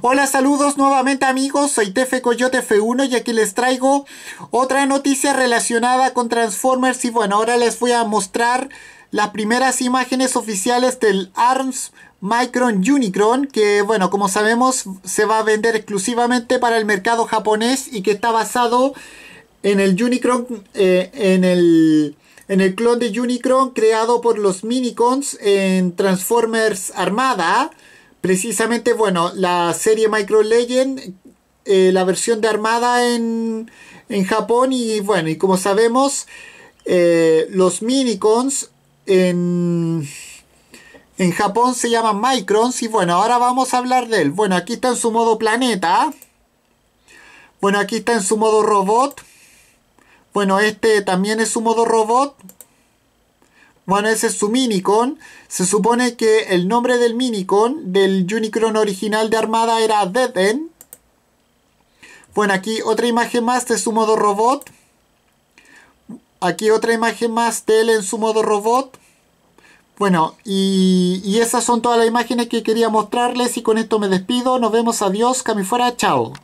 Hola, saludos nuevamente amigos, soy Tefe Coyote F1 y aquí les traigo otra noticia relacionada con Transformers y bueno, ahora les voy a mostrar las primeras imágenes oficiales del ARMS Micron Unicron, que bueno, como sabemos se va a vender exclusivamente para el mercado japonés y que está basado en el Unicron, eh, en el... En el clon de Unicron creado por los Minicons en Transformers Armada. Precisamente, bueno, la serie Micro Legend, eh, la versión de Armada en, Japón y bueno, y como sabemos, eh, los minicons en, en Japón se llaman microns y bueno, ahora vamos a hablar de él. Bueno, aquí está en su modo planeta. Bueno, aquí está en su modo robot. Bueno, este también es su modo robot. Bueno, ese es su Minicon. Se supone que el nombre del Minicon, del Unicron original de Armada, era Dead End. Bueno, aquí otra imagen más de su modo robot. Aquí otra imagen más de él en su modo robot. Bueno, y, y esas son todas las imágenes que quería mostrarles y con esto me despido. Nos vemos, adiós, cami chao.